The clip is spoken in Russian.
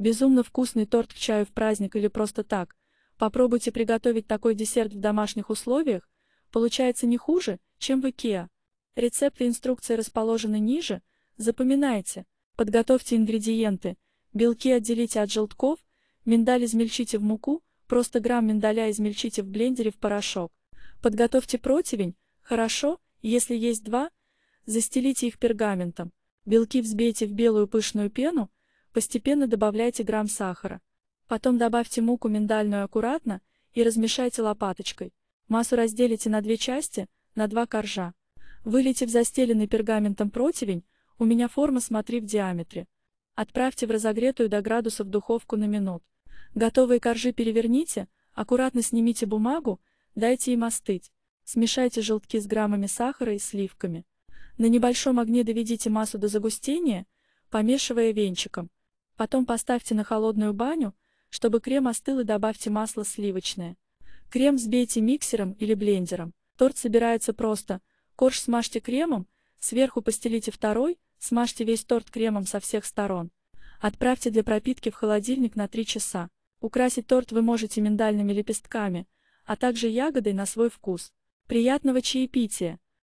Безумно вкусный торт к чаю в праздник или просто так. Попробуйте приготовить такой десерт в домашних условиях, получается не хуже, чем в IKEA. Рецепты и инструкции расположены ниже, запоминайте. Подготовьте ингредиенты, белки отделите от желтков, миндаль измельчите в муку, просто грамм миндаля измельчите в блендере в порошок. Подготовьте противень, хорошо, если есть два, застелите их пергаментом. Белки взбейте в белую пышную пену, Постепенно добавляйте грамм сахара. Потом добавьте муку миндальную аккуратно и размешайте лопаточкой. Массу разделите на две части, на два коржа. Вылейте в застеленный пергаментом противень, у меня форма смотри в диаметре. Отправьте в разогретую до градусов духовку на минут. Готовые коржи переверните, аккуратно снимите бумагу, дайте им остыть. Смешайте желтки с граммами сахара и сливками. На небольшом огне доведите массу до загустения, помешивая венчиком. Потом поставьте на холодную баню, чтобы крем остыл и добавьте масло сливочное. Крем взбейте миксером или блендером. Торт собирается просто. Корж смажьте кремом, сверху постелите второй, смажьте весь торт кремом со всех сторон. Отправьте для пропитки в холодильник на 3 часа. Украсить торт вы можете миндальными лепестками, а также ягодой на свой вкус. Приятного чаепития!